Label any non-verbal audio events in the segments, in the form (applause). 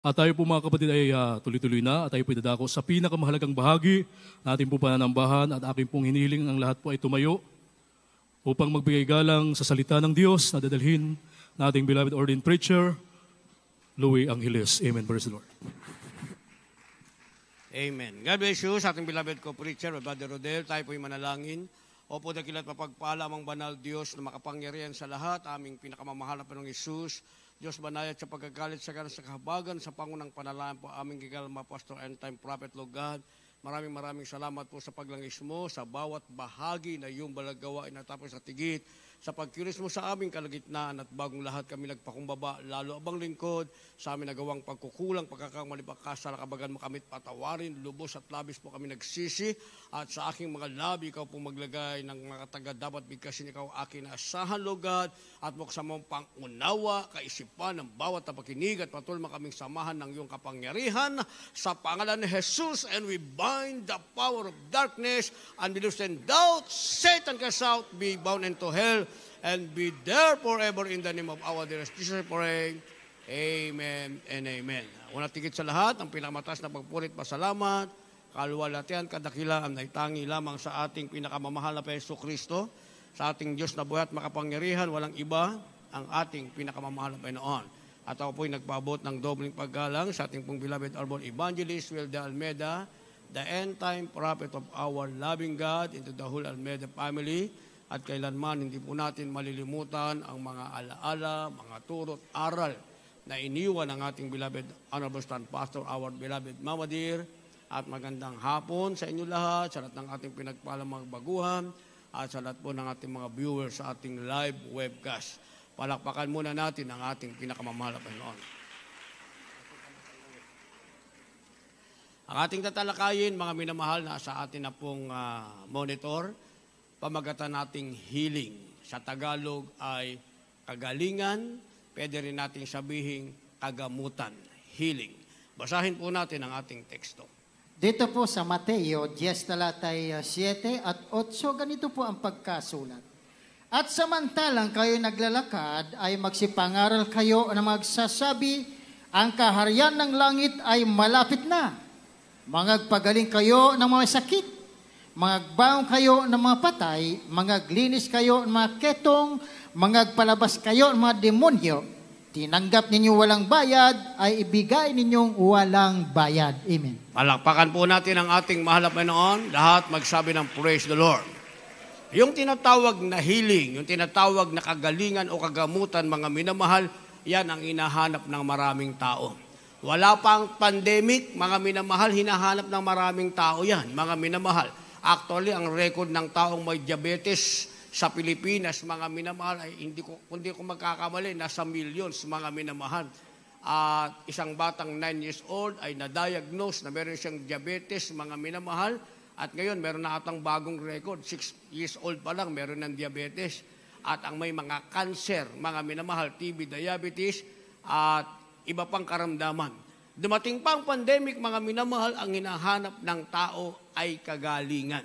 At tayo po mga kapatid ay uh, tuloy-tuloy na at tayo po idadako sa pinakamahalagang bahagi na ating po pananambahan at aking pong hinihiling ang lahat po ay tumayo upang magbigay galang sa salita ng Diyos na dadalhin na ating beloved ordained preacher, Louis Angeles. Amen, praise the Lord. Amen. God bless you sa ating beloved co-preacher, Brother Rodel. Tayo po'y manalangin. Opo, dakilat mapagpala amang banal Diyos na makapangyarihan sa lahat, aming pinakamamahal na Panginoong Isus, Diyos banayat sa pagkagalit sa kanang sa kahabagan sa pangunang panalayan po aming gigalma, Pastor and Time Prophet Lord God. Maraming maraming salamat po sa paglangis mo sa bawat bahagi na iyong balagawain natapos sa tigit sa pagkilos mo sa aming kalagitnaan at bagong lahat kami nagpakumbaba, lalo abang lingkod, sa amin nagawang pagkukulang, pagkakamalipakas, sarakabagan mo kami patawarin, lubos at labis po kami nagsisi, at sa aking mga labi, ikaw po maglagay ng mga taga dapat bigkasin ikaw akin na asahan, lugad, at buksan mo unawa, kaisipan ng bawat napakinig, at patuloy kaming samahan ng iyong kapangyarihan, sa pangalan ni Jesus, and we bind the power of darkness, and we lose and doubt, Satan cast out, be bound into hell, and be there forever in the name of our dearest Jesus praying. Amen and amen. Una tikit sa lahat, ang pinakamatas na pagpulit, pasalamat, kalwalatian, kadakilaan ay tangi lamang sa ating pinakamamahal na Peso Kristo, sa ating Diyos na buhay at makapangyarihan, walang iba ang ating pinakamamahal na Panginoon. At ako po'y nagpabot ng dobling paggalang sa ating pong beloved urban evangelist, Will de Almeda, the end time prophet of our loving God into the whole Almeda family, at kailanman hindi po natin malilimutan ang mga alaala, mga turot, aral na iniwan ng ating beloved Honorable Stan Pastor, our beloved Mama at magandang hapon sa inyo lahat, sa lahat ng ating pinagpalang mga baguhan, at sa lahat po ng ating mga viewers sa ating live webcast. Palakpakan muna natin ang ating pinakamamahal na Panginoon. Ang ating tatalakayin, mga minamahal na sa atin na pong uh, monitor, pamagatan nating healing. Sa Tagalog ay kagalingan, pwede rin nating sabihin kagamutan, healing. Basahin po natin ang ating teksto. Dito po sa Mateo 10 talatay 7 at 8, ganito po ang pagkasulat. At samantalang kayo naglalakad, ay magsipangaral kayo na magsasabi, ang kaharian ng langit ay malapit na. Mangagpagaling kayo ng mga sakit Magbaon kayo ng mga patay, mangaglinis kayo ng mga ketong, mangagpalabas kayo ng mga demonyo. Tinanggap ninyo walang bayad, ay ibigay ninyong walang bayad. Amen. Palakpakan po natin ang ating mahal na Panginoon. Lahat magsabi ng praise the Lord. Yung tinatawag na healing, yung tinatawag na kagalingan o kagamutan, mga minamahal, yan ang hinahanap ng maraming tao. Wala pang pandemic, mga minamahal, hinahanap ng maraming tao yan, mga minamahal. Actually, ang record ng taong may diabetes sa Pilipinas, mga minamahal, ay hindi ko, kundi ko magkakamali, nasa millions mga minamahal. At isang batang 9 years old ay na-diagnose na meron siyang diabetes, mga minamahal. At ngayon, meron na atang bagong record. 6 years old pa lang, meron ng diabetes. At ang may mga cancer, mga minamahal, TB, diabetes, at iba pang karamdaman. Dumating pa ang pandemic, mga minamahal, ang hinahanap ng tao ay kagalingan.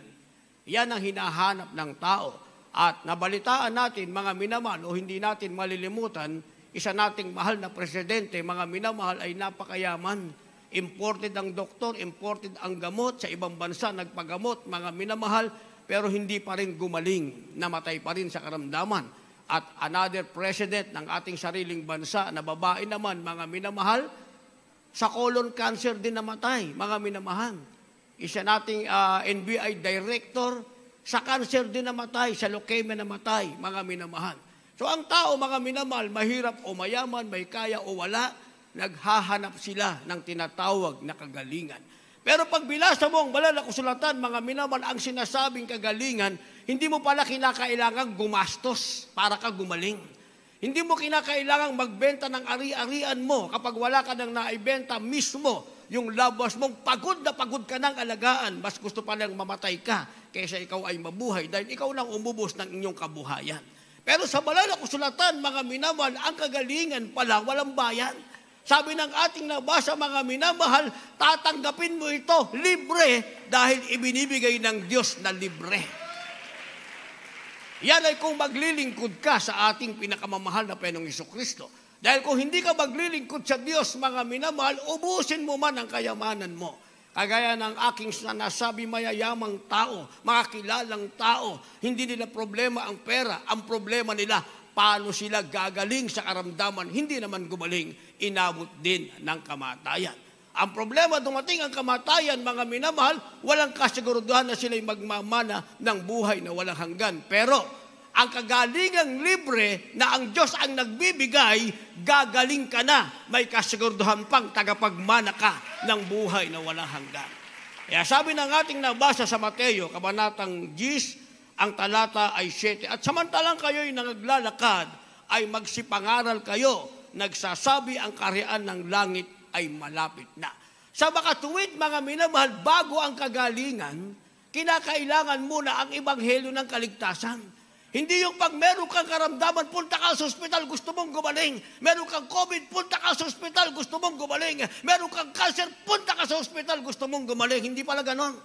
Yan ang hinahanap ng tao. At nabalitaan natin, mga minamahal, o hindi natin malilimutan, isa nating mahal na presidente, mga minamahal ay napakayaman. Imported ang doktor, imported ang gamot, sa ibang bansa nagpagamot, mga minamahal, pero hindi pa rin gumaling, namatay pa rin sa karamdaman. At another president ng ating sariling bansa na babae naman, mga minamahal, sa colon cancer din namatay, mga minamahal. Isa nating uh, ah, NBI director, sa cancer din namatay, sa leukemia namatay, mga minamahan. So ang tao, mga minamahal, mahirap o mayaman, may kaya o wala, naghahanap sila ng tinatawag na kagalingan. Pero pag binasa mo ang banal na mga minamahal, ang sinasabing kagalingan, hindi mo pala kinakailangan gumastos para ka gumaling. Hindi mo kinakailangan magbenta ng ari-arian mo kapag wala ka nang naibenta mismo yung labas mong pagod na pagod ka ng alagaan, mas gusto pa lang mamatay ka kaysa ikaw ay mabuhay dahil ikaw lang umubos ng inyong kabuhayan. Pero sa malala kusulatan, mga minamahal, ang kagalingan pala walang bayan. Sabi ng ating nabasa, mga minamahal, tatanggapin mo ito libre dahil ibinibigay ng Diyos na libre. Yan ay kung maglilingkod ka sa ating pinakamamahal na Penong Kristo. Dahil kung hindi ka maglilingkod sa Diyos, mga minamahal, ubusin mo man ang kayamanan mo. Kagaya ng aking sinasabi, mayayamang tao, makakilalang tao, hindi nila problema ang pera. Ang problema nila, paano sila gagaling sa karamdaman, hindi naman gumaling, inabot din ng kamatayan. Ang problema, dumating ang kamatayan, mga minamahal, walang kasiguruduhan na sila'y magmamana ng buhay na walang hanggan. Pero, ang kagalingang libre na ang Diyos ang nagbibigay, gagaling ka na. May kasigurduhan pang tagapagmana ka ng buhay na walang hanggan. Kaya sabi ng ating nabasa sa Mateo, Kabanatang 10, ang talata ay 7. At samantalang kayo'y naglalakad, ay magsipangaral kayo, nagsasabi ang karian ng langit ay malapit na. Sa makatuwid, mga minamahal, bago ang kagalingan, kinakailangan muna ang ebanghelyo ng kaligtasan. Hindi yung pag meron kang karamdaman, punta ka sa ospital, gusto mong gumaling. Meron kang COVID, punta ka sa ospital, gusto mong gumaling. Meron kang cancer, punta ka sa ospital, gusto mong gumaling. Hindi pala ganon.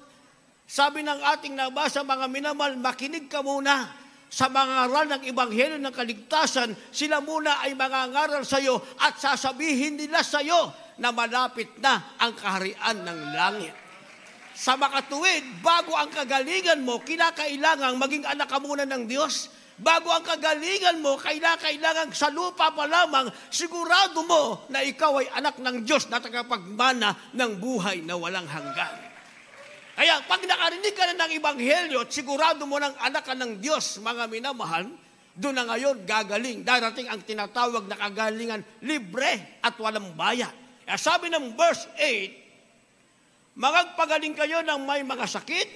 Sabi ng ating nabasa, mga minamahal, makinig ka muna sa mga aral ng Ebanghelyo ng Kaligtasan, sila muna ay mangangaral sa iyo at sasabihin nila sa iyo na malapit na ang kaharian ng langit. Sa makatuwid, bago ang kagalingan mo, kinakailangang maging anak ka muna ng Diyos. Bago ang kagalingan mo, kailangan sa lupa pa lamang, sigurado mo na ikaw ay anak ng Diyos na tagapagmana ng buhay na walang hanggan. Kaya pag nakarinig ka na ng Ibanghelyo sigurado mo ng anak ka ng Diyos, mga minamahal, doon na ngayon gagaling. Darating ang tinatawag na kagalingan libre at walang bayad. Kaya sabi ng verse 8, Magagpagaling kayo ng may mga sakit,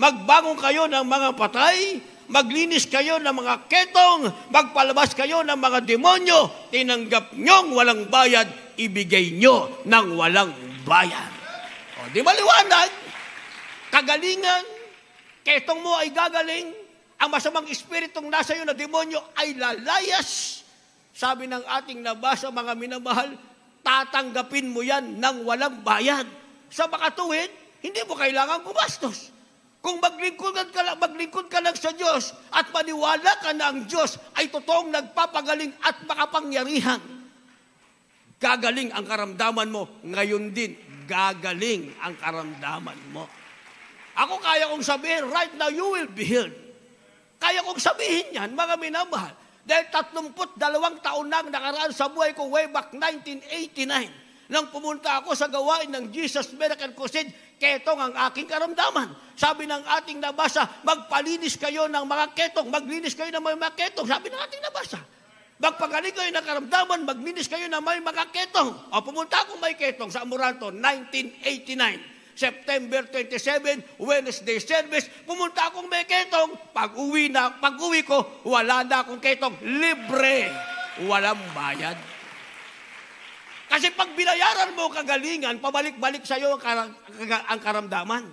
magbangon kayo ng mga patay, maglinis kayo ng mga ketong, magpalabas kayo ng mga demonyo, tinanggap nyong walang bayad, ibigay nyo ng walang bayad. O, di maliwanag, kagalingan, ketong mo ay gagaling, ang masamang espiritong nasa iyo na demonyo ay lalayas. Sabi ng ating nabasa, mga minamahal, tatanggapin mo yan ng walang bayad sa makatuwid, hindi mo kailangan gumastos. Kung maglingkod ka, maglingkod ka lang sa Diyos at maniwala ka na ang Diyos ay totoong nagpapagaling at makapangyarihan, gagaling ang karamdaman mo. Ngayon din, gagaling ang karamdaman mo. Ako kaya kong sabihin, right now you will be healed. Kaya kong sabihin yan, mga minamahal. Dahil 32 taon nang nakaraan sa buhay ko way back 1989. Nang pumunta ako sa gawain ng Jesus Miracle Crusade, ketong ang aking karamdaman. Sabi ng ating nabasa, magpalinis kayo ng mga ketong, maglinis kayo ng mga ketong. Sabi ng ating nabasa. Magpagaling kayo ng karamdaman, maglinis kayo ng may mga ketong. O pumunta akong may ketong sa Amoranto, 1989. September 27, Wednesday service, pumunta akong may ketong. Pag-uwi na, pag-uwi ko, wala na akong ketong. Libre. Walang bayad. Kasi pag binayaran mo kagalingan, pabalik-balik sa iyo ang karamdaman.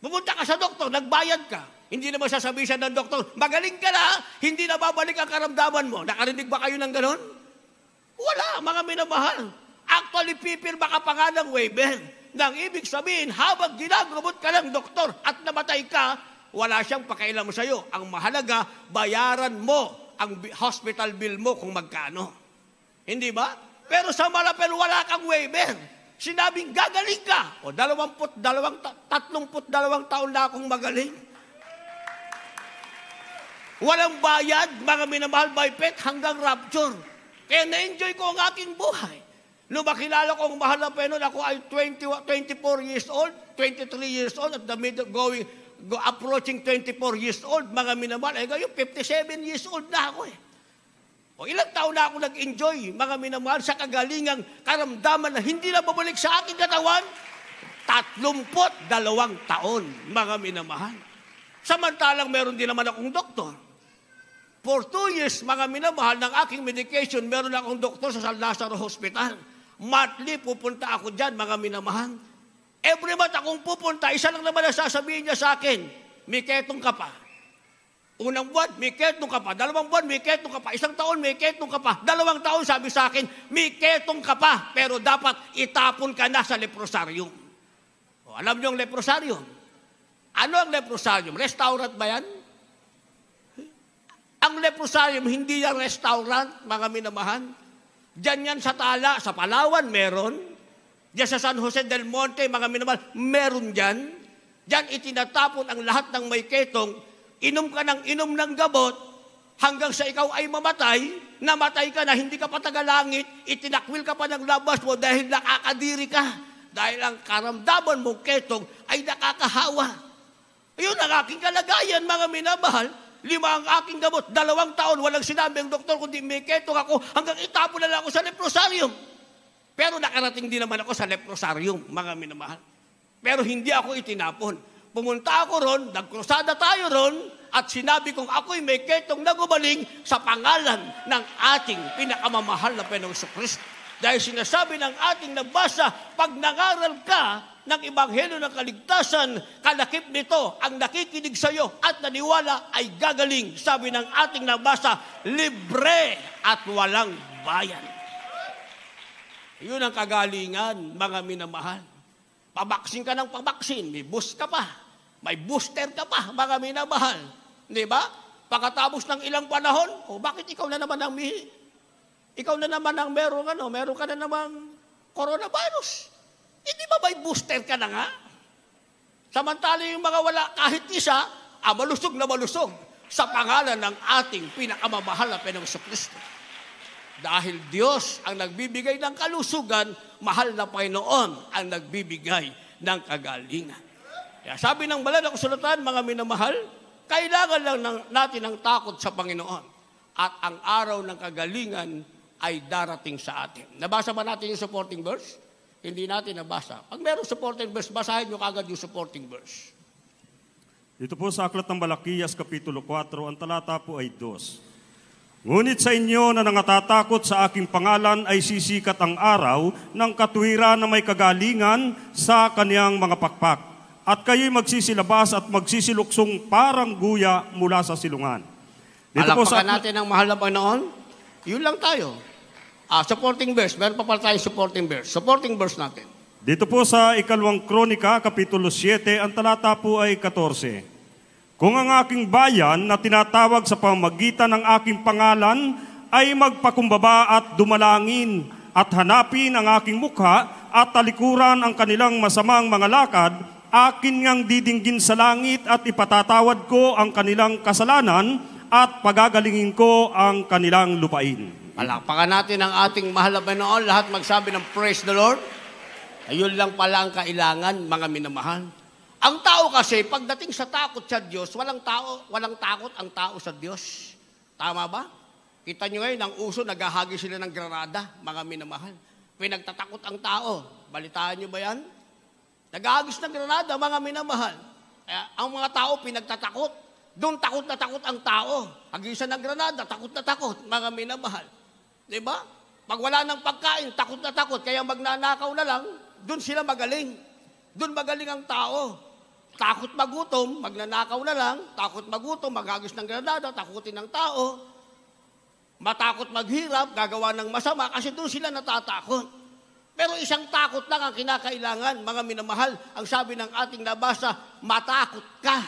Pumunta ka sa doktor, nagbayad ka. Hindi naman sasabihin siya ng doktor, magaling ka na, hindi na babalik ang karamdaman mo. Nakarinig ba kayo ng ganun? Wala, mga minamahal. Actually, pipirma ka pa nga ng waiver. Nang ibig sabihin, habang ginagamot ka ng doktor at namatay ka, wala siyang pakailam iyo. Ang mahalaga, bayaran mo ang hospital bill mo kung magkano. Hindi ba? Pero sa malapel, wala kang waiver. Sinabing, gagaling ka. O, dalawamput, dalawang, tatlumput, dalawang taon na akong magaling. Walang bayad, mga minamahal by pet, hanggang rapture. Kaya na-enjoy ko ang aking buhay. No, makilala ko ang mahal na penon, ako ay 20, 24 years old, 23 years old, at the middle going, go, approaching 24 years old, mga minamahal. Eh, ngayon, 57 years old na ako eh. O ilang taon na ako nag-enjoy, mga minamahal, sa kagalingang karamdaman na hindi na babalik sa aking katawan? Tatlumpot dalawang taon, mga minamahal. Samantalang meron din naman akong doktor. For two years, mga minamahal, ng aking medication, meron akong doktor sa San Lazaro Hospital. Monthly, pupunta ako dyan, mga minamahal. Every month akong pupunta, isa lang naman ang sasabihin niya sa akin, Miketong ka pa. Unang buwan, may ketong ka pa. Dalawang buwan, may ketong ka pa. Isang taon, may ketong ka pa. Dalawang taon, sabi sa akin, may ketong ka pa. Pero dapat itapon ka na sa leprosaryo. O, alam niyo ang leprosaryo? Ano ang leprosaryo? Restaurant ba yan? Ang leprosaryo, hindi yan restaurant, mga minamahan. Diyan yan sa Tala, sa Palawan meron. Diyan sa San Jose del Monte, mga minamahal, meron diyan. Diyan itinatapon ang lahat ng may ketong inom ka ng inom ng gabot, hanggang sa ikaw ay mamatay, namatay ka na, hindi ka pa tagalangit, itinakwil ka pa ng labas mo dahil nakakadiri ka. Dahil ang karamdaman mong ketong ay nakakahawa. Ayun ang aking kalagayan, mga minamahal. Lima ang aking gamot. Dalawang taon, walang sinabi ang doktor, kundi may ketong ako hanggang itapo na lang ako sa leprosarium. Pero nakarating din naman ako sa leprosarium, mga minamahal. Pero hindi ako itinapon. Pumunta ako ron, nagkrusada tayo ron, at sinabi kong ako'y may ketong nagubaling sa pangalan ng ating pinakamamahal na Penoso Kristo. Dahil sinasabi ng ating nagbasa, pag nangaral ka, ng Ebanghelyo ng Kaligtasan, kalakip nito ang nakikinig sa iyo at naniwala ay gagaling. Sabi ng ating nabasa, libre at walang bayan. Yun ang kagalingan, mga minamahal. Pabaksin ka ng pabaksin, may bus ka pa. May booster ka pa, mga minamahal. Di ba? Pagkatapos ng ilang panahon, oh, bakit ikaw na naman ang mihi? Ikaw na naman ang merong ano, meron ka na namang coronavirus. Hindi eh, ba may booster ka na nga? Samantala yung mga wala kahit isa, ah, malusog na malusog sa pangalan ng ating pinakamamahal na Pinoso Kristo. Dahil Diyos ang nagbibigay ng kalusugan, mahal na Panginoon ang nagbibigay ng kagalingan. Kaya sabi ng balad ng sulatan, mga minamahal, kailangan lang ng, natin ang takot sa Panginoon. At ang araw ng kagalingan ay darating sa atin. Nabasa ba natin yung supporting verse? Hindi natin nabasa. Pag merong supporting verse, basahin nyo kagad yung supporting verse. Ito po sa Aklat ng Balakiyas, Kapitulo 4, ang talata po ay 2. Ngunit sa inyo na nangatatakot sa aking pangalan ay sisikat ang araw ng katwira na may kagalingan sa kaniyang mga pakpak at kayo'y magsisilabas at magsisiluksong parang guya mula sa silungan. Dito Alakpakan po sa... natin ang mahal na Panginoon. Yun lang tayo. Ah, supporting verse. Meron pa pala tayong supporting verse. Supporting verse natin. Dito po sa ikalawang kronika, kapitulo 7, ang talata po ay 14. Kung ang aking bayan na tinatawag sa pamagitan ng aking pangalan ay magpakumbaba at dumalangin at hanapin ang aking mukha at talikuran ang kanilang masamang mga lakad, Akin ngang didinggin sa langit at ipatatawad ko ang kanilang kasalanan at pagagalingin ko ang kanilang lupain. Palakpakan natin ang ating mahal na Panginoon. Lahat magsabi ng praise the Lord. Ayun lang pala ang kailangan, mga minamahal. Ang tao kasi, pagdating sa takot sa Diyos, walang, tao, walang takot ang tao sa Diyos. Tama ba? Kita nyo ngayon, ang uso, naghahagi sila ng granada, mga minamahal. Pinagtatakot ang tao. Balitaan nyo ba yan? Nag-aagis ng granada, mga minamahal. Eh, ang mga tao pinagtatakot. Doon takot na takot ang tao. Agisan ng granada, takot na takot, mga minamahal. Di ba? Pag wala ng pagkain, takot na takot, kaya magnanakaw na lang, doon sila magaling. Doon magaling ang tao. Takot magutom, magnanakaw na lang, takot magutom, magagis ng granada, takutin ng tao. Matakot maghirap, gagawa ng masama, kasi doon sila natatakot. Pero isang takot lang ang kinakailangan, mga minamahal. Ang sabi ng ating nabasa, matakot ka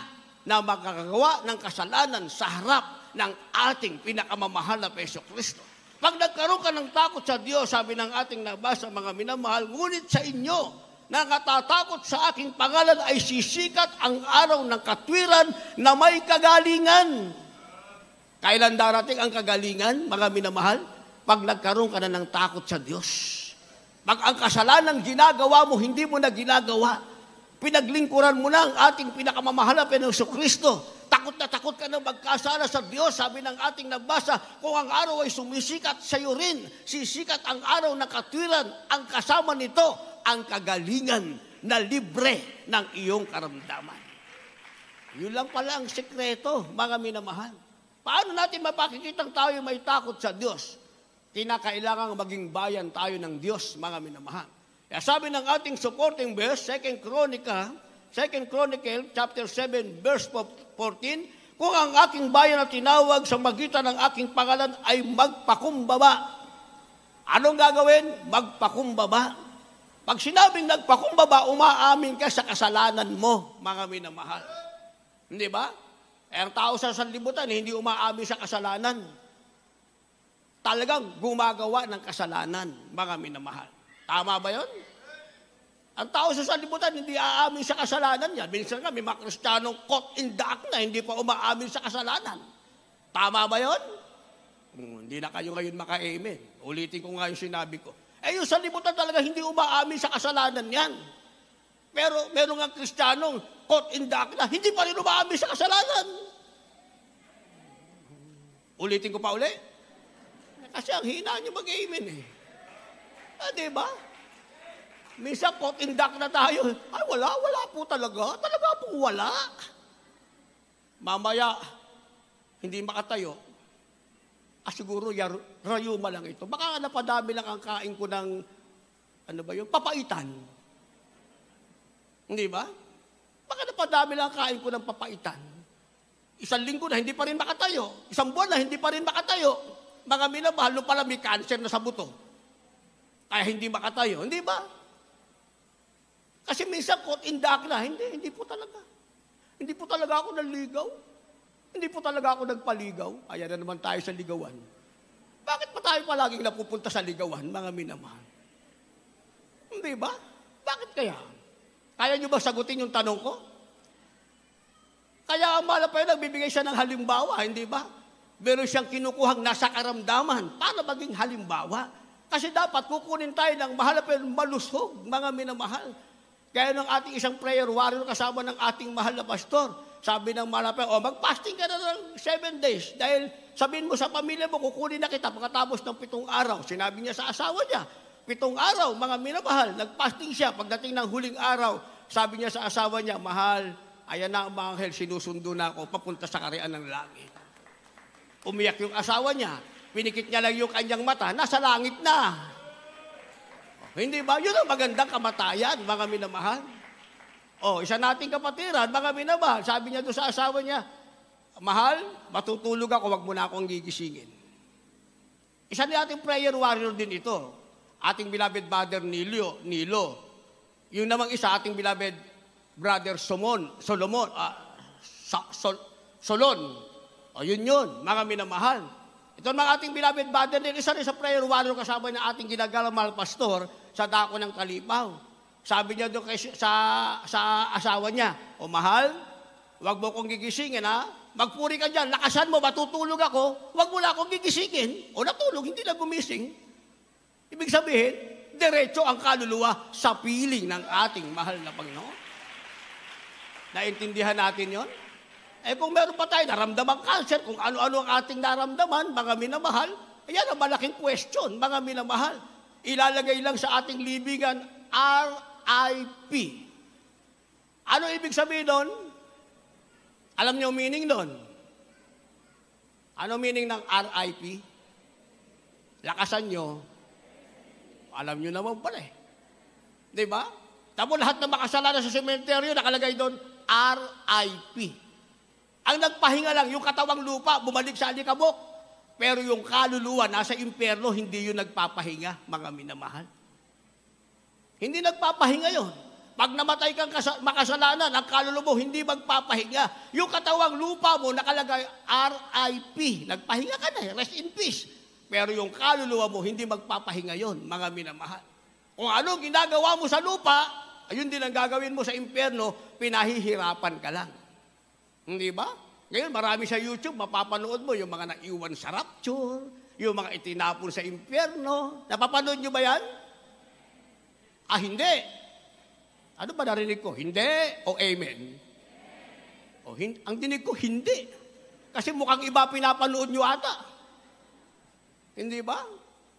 na magkagawa ng kasalanan sa harap ng ating pinakamamahal na Peso Kristo. Pag nagkaroon ka ng takot sa Diyos, sabi ng ating nabasa, mga minamahal, ngunit sa inyo, na nakatatakot sa aking pangalan ay sisikat ang araw ng katwiran na may kagalingan. Kailan darating ang kagalingan, mga minamahal? Pag nagkaroon ka na ng takot sa Diyos. Pag ang kasalanang ginagawa mo, hindi mo na ginagawa, pinaglingkuran mo na ang ating pinakamamahal na Pinoso Kristo. Takot na takot ka na magkasala sa Diyos, sabi ng ating nabasa, kung ang araw ay sumisikat sa iyo rin, sisikat ang araw ng katwiran, ang kasama nito, ang kagalingan na libre ng iyong karamdaman. Yun lang pala ang sekreto, mga minamahal. Paano natin mapakikitang tayo may takot sa Diyos? kinakailangang maging bayan tayo ng Diyos, mga minamahal. Kaya sabi ng ating supporting verse, 2 Chronica, 2 Chronicle, chapter 7, verse 14, Kung ang aking bayan na tinawag sa magitan ng aking pangalan ay magpakumbaba. Anong gagawin? Magpakumbaba. Pag sinabing nagpakumbaba, umaamin ka sa kasalanan mo, mga minamahal. Hindi ba? Eh, ang tao sa sanlibutan, hindi umaamin sa kasalanan talagang gumagawa ng kasalanan, mga minamahal. Tama ba yon? Ang tao sa sanlibutan, hindi aamin sa kasalanan niya. Minsan nga, may mga kristyanong caught in the act na hindi pa umaamin sa kasalanan. Tama ba yon? Hmm, hindi na kayo ngayon maka-amen. Ulitin ko nga yung sinabi ko. Eh, yung sanlibutan talaga hindi umaamin sa kasalanan yan. Pero meron nga kristyanong caught in the act na hindi pa rin umaamin sa kasalanan. Ulitin ko pa ulit. Kasi ang hina nyo mag-amen eh. Ah, di ba? Minsan, kotindak na tayo. Ay, wala, wala po talaga. Talaga po wala. Mamaya, hindi makatayo. Ah, siguro, yar, rayuma lang ito. Baka napadami lang ang kain ko ng, ano ba yun, papaitan. Hindi ba? Baka napadami lang ang kain ko ng papaitan. Isang linggo na hindi pa rin makatayo. Isang buwan na hindi pa rin makatayo. Mga minamahal, no pala may cancer na sa buto. Kaya hindi makatayo. Hindi ba? Kasi minsan caught in the na, hindi, hindi po talaga. Hindi po talaga ako naligaw. Hindi po talaga ako nagpaligaw. Ayan na naman tayo sa ligawan. Bakit pa tayo palaging napupunta sa ligawan, mga minamahal? Hindi ba? Bakit kaya? Kaya nyo ba sagutin yung tanong ko? Kaya ang mala pa yun, nagbibigay siya ng halimbawa, hindi ba? meron siyang kinukuhang nasa karamdaman para maging halimbawa. Kasi dapat kukunin tayo ng mahal at malusog, mga minamahal. Kaya ng ating isang prayer warrior kasama ng ating mahal na pastor, sabi ng mahal na oh, mag-fasting ka na ng seven days dahil sabihin mo sa pamilya mo, kukunin na kita pagkatapos ng pitong araw. Sinabi niya sa asawa niya, pitong araw, mga minamahal, nagpasting siya. Pagdating ng huling araw, sabi niya sa asawa niya, mahal, ayan na ang mga anghel, sinusundo na ako papunta sa karian ng langit. Umiyak yung asawa niya. Pinikit niya lang yung kanyang mata. Nasa langit na. Oh, hindi ba? Yun ang magandang kamatayan, mga minamahal. O, oh, isa nating kapatiran, mga minamahal. Sabi niya doon sa asawa niya, Mahal, matutulog ako, wag mo na akong gigisingin. Isa ni ating prayer warrior din ito. Ating beloved brother Nilo, Nilo. Yung namang isa, ating beloved brother Somon, Solomon, uh, Sa, Sol, Solon. O yun yun, mga minamahal. Ito ang mga ating beloved brother din, isa rin sa prayer warrior kasama ng ating ginagalang mahal pastor sa dako ng kalipaw. Sabi niya doon kay, sa, sa asawa niya, O mahal, wag mo kong gigisingin ha, magpuri ka dyan, lakasan mo, matutulog ako, wag mo na akong gigisingin. O natulog, hindi na gumising. Ibig sabihin, diretso ang kaluluwa sa piling ng ating mahal na Panginoon. Naintindihan natin yon? Eh kung meron pa tayo naramdaman cancer, kung ano-ano ang ating naramdaman, mga minamahal, ayan ang malaking question, mga minamahal. Ilalagay lang sa ating libingan, RIP. Ano ibig sabihin doon? Alam niyo meaning doon? Ano meaning ng RIP? Lakasan nyo. Alam nyo naman pala eh. Di ba? Tapos lahat ng makasalanan sa sementeryo, nakalagay doon, RIP. Ang nagpahinga lang, yung katawang lupa, bumalik sa alikabok. Pero yung kaluluwa, nasa impyerno, hindi yun nagpapahinga, mga minamahal. Hindi nagpapahinga yon. Pag namatay kang kas- makasalanan, ang kalulubo hindi magpapahinga. Yung katawang lupa mo, nakalagay RIP. Nagpahinga ka na, rest in peace. Pero yung kaluluwa mo, hindi magpapahinga yon, mga minamahal. Kung ano ginagawa mo sa lupa, ayun din ang gagawin mo sa impyerno, pinahihirapan ka lang. Hindi ba? Ngayon, marami sa YouTube, mapapanood mo yung mga naiwan sa rapture, yung mga itinapon sa impyerno. Napapanood nyo ba yan? Ah, hindi. Ano ba narinig ko? Hindi o amen? O, hin- ang dinig ko, hindi. Kasi mukhang iba pinapanood nyo ata. Hindi ba?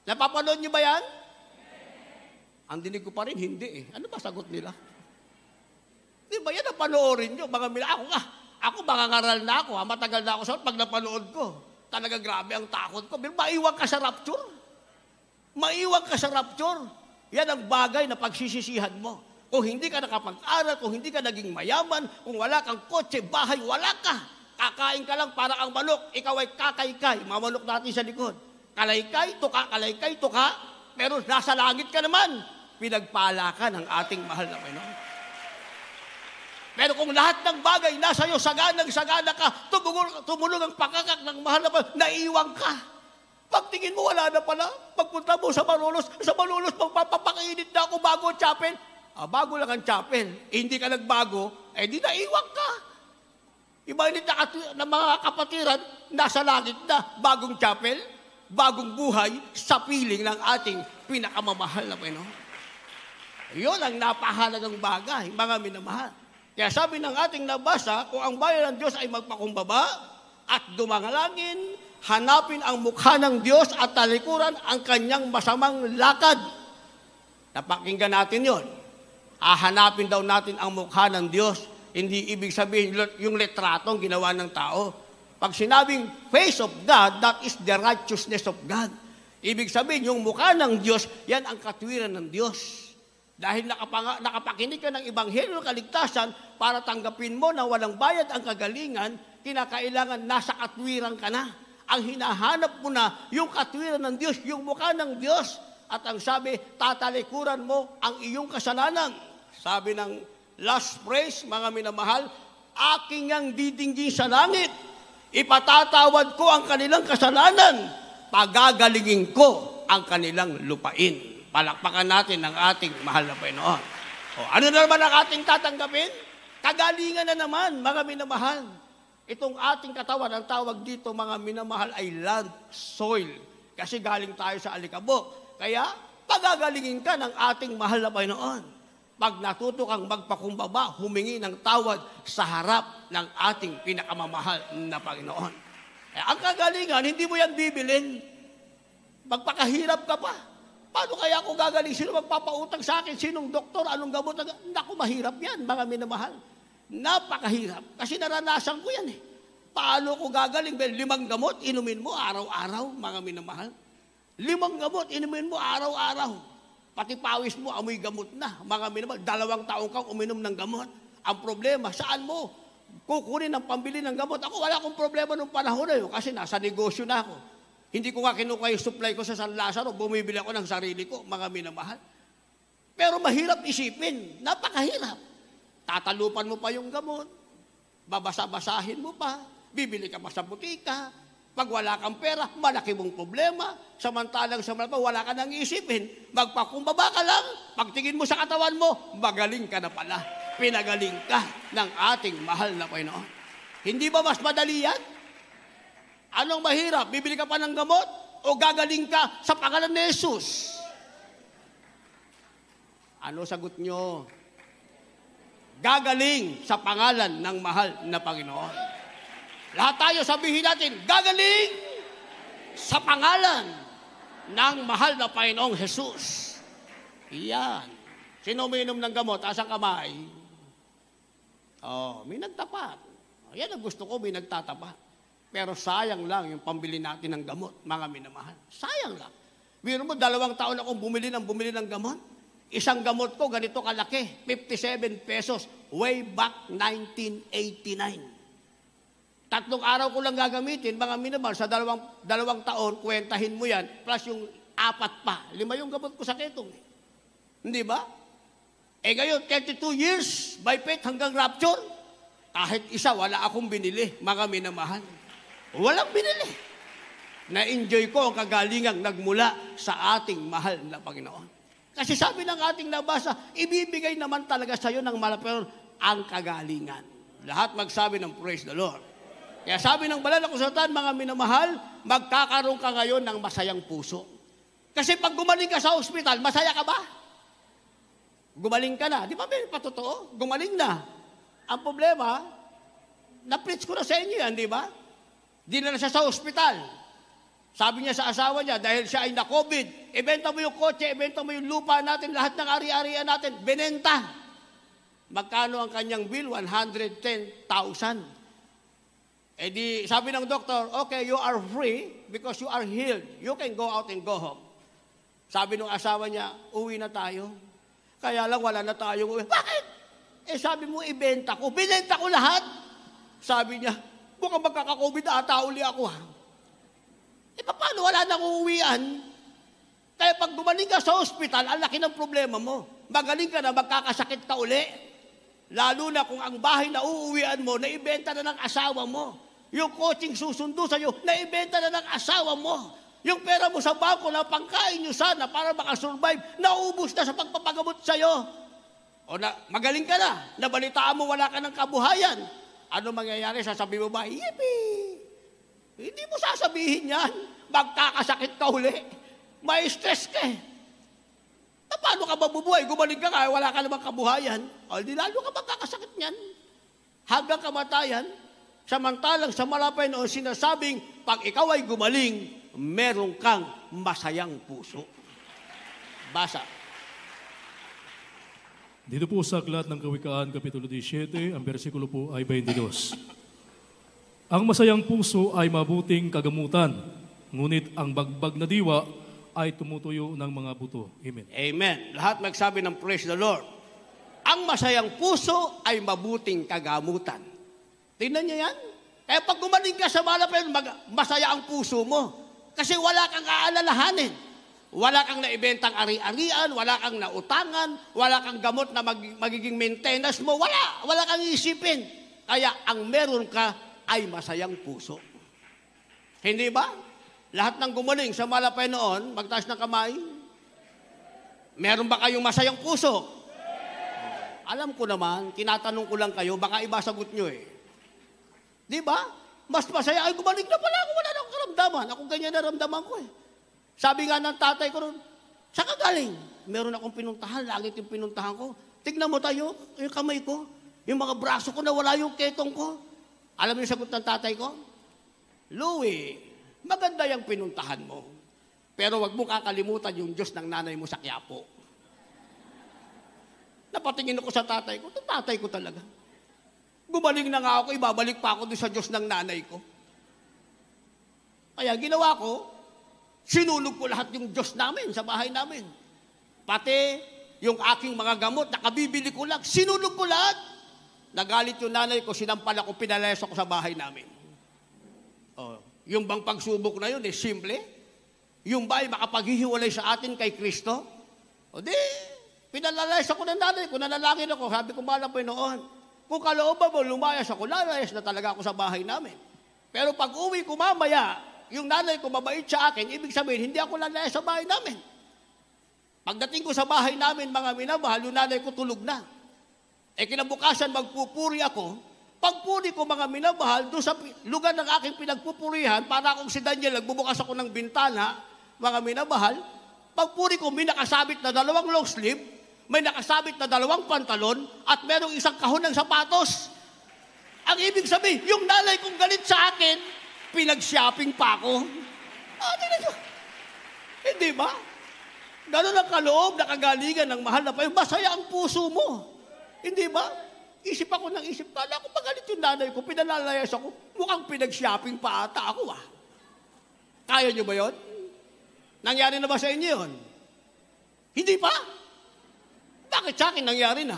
Napapanood nyo ba yan? Ang dinig ko pa rin, hindi eh. Ano ba sagot nila? Di ba yan ang panoorin nyo? Mga mila, ako nga, ako, mangangaral na ako. Ha? Matagal na ako sa pag napanood ko. Talaga grabe ang takot ko. Pero maiwan ka sa rapture. Maiwan ka sa rapture. Yan ang bagay na pagsisisihan mo. Kung hindi ka nakapag-aral, kung hindi ka naging mayaman, kung wala kang kotse, bahay, wala ka. Kakain ka lang para ang manok. Ikaw ay kakaykay. Mamanok natin sa likod. Kalaykay, tuka, kalaykay, tuka. Pero nasa langit ka naman. Pinagpala ka ng ating mahal na Panginoon. Pero kung lahat ng bagay nasa iyo, saganang sagana ka, tumulong, tumulong ang pakakak ng mahal na naiiwang ka. Pagtingin mo, wala na pala. Pagpunta mo sa malulos, sa malulos, magpapapakinit na ako bago ang chapel. Ah, bago lang ang chapel. Eh, hindi ka nagbago, eh di naiwang ka. Iba na, na mga kapatiran, nasa langit na, bagong chapel, bagong buhay, sa piling ng ating pinakamamahal na Panginoon. Yun ang napahalagang bagay, mga minamahal. Kaya sabi ng ating nabasa, kung ang bayan ng Diyos ay magpakumbaba at dumangalangin, hanapin ang mukha ng Diyos at talikuran ang kanyang masamang lakad. Napakinggan natin yon. Ahanapin daw natin ang mukha ng Diyos. Hindi ibig sabihin yung letratong ginawa ng tao. Pag sinabing face of God, that is the righteousness of God. Ibig sabihin, yung mukha ng Diyos, yan ang katwiran ng Diyos. Dahil nakapanga, nakapakinig ka ng Ebanghelyo Kaligtasan para tanggapin mo na walang bayad ang kagalingan, kinakailangan nasa katwiran ka na. Ang hinahanap mo na yung katwiran ng Diyos, yung mukha ng Diyos. At ang sabi, tatalikuran mo ang iyong kasalanan. Sabi ng last phrase, mga minamahal, aking ang didinggin sa langit. Ipatatawad ko ang kanilang kasalanan. Pagagalingin ko ang kanilang lupain. Palakpakan natin ang ating mahal na Panginoon. O, ano na naman ang ating tatanggapin? Kagalingan na naman, mga minamahal. Itong ating katawan, ang tawag dito, mga minamahal, ay land soil. Kasi galing tayo sa alikabok. Kaya, pagagalingin ka ng ating mahal na Panginoon. Pag natuto kang magpakumbaba, humingi ng tawad sa harap ng ating pinakamamahal na Panginoon. Eh, ang kagalingan, hindi mo yan bibilin. Magpakahirap ka pa. Paano kaya ako gagaling? Sino magpapautang sa akin? Sinong doktor? Anong gamot? Naku, mahirap yan, mga minamahal. Napakahirap. Kasi naranasan ko yan eh. Paano ko gagaling? Well, limang gamot, inumin mo araw-araw, mga minamahal. Limang gamot, inumin mo araw-araw. Pati pawis mo, amoy gamot na. Mga minamahal, dalawang taong kang uminom ng gamot. Ang problema, saan mo? Kukunin ang pambili ng gamot. Ako, wala akong problema nung panahon na yun kasi nasa negosyo na ako hindi ko nga kinukuha yung supply ko sa San Lazaro, bumibili ako ng sarili ko, mga minamahal. Pero mahirap isipin, napakahirap. Tatalupan mo pa yung gamot, babasa-basahin mo pa, bibili ka pa sa butika, pag wala kang pera, malaki mong problema. Samantalang sa malapa, wala ka nang isipin. Magpakumbaba ka lang, pagtingin mo sa katawan mo, magaling ka na pala. Pinagaling ka ng ating mahal na Panginoon. Hindi ba mas madali yan? Anong mahirap? Bibili ka pa ng gamot o gagaling ka sa pangalan ni Jesus? Ano sagot nyo? Gagaling sa pangalan ng mahal na Panginoon. Lahat tayo sabihin natin, gagaling sa pangalan ng mahal na Panginoong Jesus. Iyan. Sino umiinom ng gamot? Asang kamay? Oh, may nagtapat. Ayan ang gusto ko, may nagtatapat. Pero sayang lang yung pambili natin ng gamot, mga minamahal. Sayang lang. Biro mo, dalawang taon akong bumili ng bumili ng gamot. Isang gamot ko, ganito kalaki, 57 pesos, way back 1989. Tatlong araw ko lang gagamitin, mga minamahal, sa dalawang, dalawang taon, kwentahin mo yan, plus yung apat pa. Lima yung gamot ko sa ketong. Eh. Hindi ba? Eh ngayon, 32 years by faith hanggang rapture, kahit isa wala akong binili, mga minamahal. Walang binili. Na-enjoy ko ang kagalingang nagmula sa ating mahal na Panginoon. Kasi sabi ng ating nabasa, ibibigay naman talaga sa iyo ng malapero ang kagalingan. Lahat magsabi ng praise the Lord. Kaya sabi ng banal na kusatan, mga minamahal, magkakaroon ka ngayon ng masayang puso. Kasi pag gumaling ka sa ospital, masaya ka ba? Gumaling ka na. Di ba may patotoo? Gumaling na. Ang problema, na-preach ko na sa inyo yan, di ba? Dinala siya sa ospital. Sabi niya sa asawa niya, dahil siya ay na-COVID, ibenta mo yung kotse, ibenta mo yung lupa natin, lahat ng ari-arian natin, benenta. Magkano ang kanyang bill? 110,000. Eh di, sabi ng doktor, okay, you are free because you are healed. You can go out and go home. Sabi ng asawa niya, uwi na tayo. Kaya lang wala na tayong uwi. Bakit? Eh sabi mo, ibenta ko. Binenta ko lahat. Sabi niya, Baka magkaka-COVID ata uli ako ha. E paano wala nang uuwian? Kaya pag gumaling ka sa ospital, ang laki ng problema mo. Magaling ka na, magkakasakit ka uli. Lalo na kung ang bahay na uuwian mo, naibenta na ng asawa mo. Yung coaching susundo sa iyo, naibenta na ng asawa mo. Yung pera mo sa bangko na pangkain nyo sana para makasurvive, naubos na sa pagpapagamot sa iyo. O na, magaling ka na, nabalitaan mo wala ka ng kabuhayan, ano mangyayari? Sasabihin mo ba, yippee! Eh. Hindi mo sasabihin yan. Magkakasakit ka uli. May stress ka eh. Paano ka mabubuhay? Gumaling ka kaya wala ka namang kabuhayan. O, di lalo ka magkakasakit niyan. Hanggang kamatayan, samantalang sa malapay noon sinasabing, pag ikaw ay gumaling, meron kang masayang puso. Basa. Dito po sa Aklat ng Kawikaan, Kapitulo 17, ang bersikulo po ay 22. Ang masayang puso ay mabuting kagamutan, ngunit ang bagbag na diwa ay tumutuyo ng mga buto. Amen. Amen. Lahat magsabi ng praise the Lord. Ang masayang puso ay mabuting kagamutan. Tingnan niya yan. Kaya pag gumaling ka sa malapit, masaya ang puso mo. Kasi wala kang aalalahanin wala kang naibentang ari-arian, wala kang nautangan, wala kang gamot na mag- magiging maintenance mo, wala, wala kang isipin. Kaya ang meron ka ay masayang puso. Hindi ba? Lahat ng gumaling sa malapay noon, magtaas ng kamay. Meron ba kayong masayang puso? Alam ko naman, tinatanong ko lang kayo, baka iba sagot nyo eh. Di ba? Mas masaya ay gumaling na pala ako, wala na akong karamdaman. Ako ganyan naramdaman ko eh. Sabi nga ng tatay ko ron, saan ka Meron akong pinuntahan, langit yung pinuntahan ko. Tignan mo tayo, yung kamay ko, yung mga braso ko, nawala yung ketong ko. Alam mo yung sagot ng tatay ko? Louie, maganda yung pinuntahan mo. Pero wag mo kakalimutan yung Diyos ng nanay mo sa Quiapo. Napatingin ako sa tatay ko, tatay ko talaga. Gumaling na nga ako, ibabalik pa ako doon sa Diyos ng nanay ko. Kaya ginawa ko, Sinunog ko lahat yung Diyos namin sa bahay namin. Pati yung aking mga gamot, nakabibili ko lang. Sinunog ko lahat. Nagalit yung nanay ko, sinampal ako, pinalayas ako sa bahay namin. Oh, yung bang pagsubok na yun, eh, simple. Yung ba ay makapaghihiwalay sa atin kay Kristo? O di, pinalayas ako ng nanay ko, nanalangin ako. Sabi ko, malam po noon, kung kalooban mo, lumayas ako, lalayas na talaga ako sa bahay namin. Pero pag uwi ko mamaya, yung nanay ko mabait sa akin, ibig sabihin, hindi ako lalaya sa bahay namin. Pagdating ko sa bahay namin, mga minamahal, yung nanay ko tulog na. E kinabukasan, magpupuri ako. Pagpuri ko, mga minamahal, doon sa lugar ng aking pinagpupurihan, para akong si Daniel, nagbubukas ako ng bintana, mga minamahal, pagpuri ko, may nakasabit na dalawang long sleeve, may nakasabit na dalawang pantalon, at merong isang kahon ng sapatos. Ang ibig sabihin, yung nanay kong galit sa akin, Pinag-shopping pa ako. Ah, tingnan Hindi eh, ba? Ganun ang kaloob, nakagalingan ng mahal na payo. Masaya ang puso mo. Hindi eh, ba? Isip ako ng isip. Kala ko pagalit yung nanay ko, pinalalayas ako. Mukhang pinag-shopping pa ata ako ah. Kaya nyo ba yon? Nangyari na ba sa inyo yun? Hindi pa? Bakit sa akin nangyari na?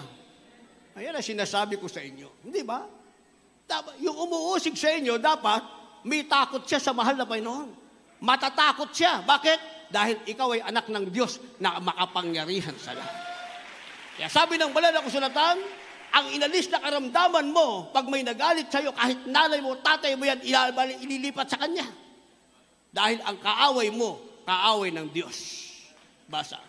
Ayan ang sinasabi ko sa inyo. Hindi ba? Dapat, yung umuusig sa inyo, dapat may takot siya sa mahal na Panginoon. Matatakot siya. Bakit? Dahil ikaw ay anak ng Diyos na makapangyarihan sa lahat. Kaya sabi ng banal na kasulatan, ang inalis na karamdaman mo pag may nagalit sa'yo, kahit nanay mo, tatay mo yan, ililipat sa kanya. Dahil ang kaaway mo, kaaway ng Diyos. Basa.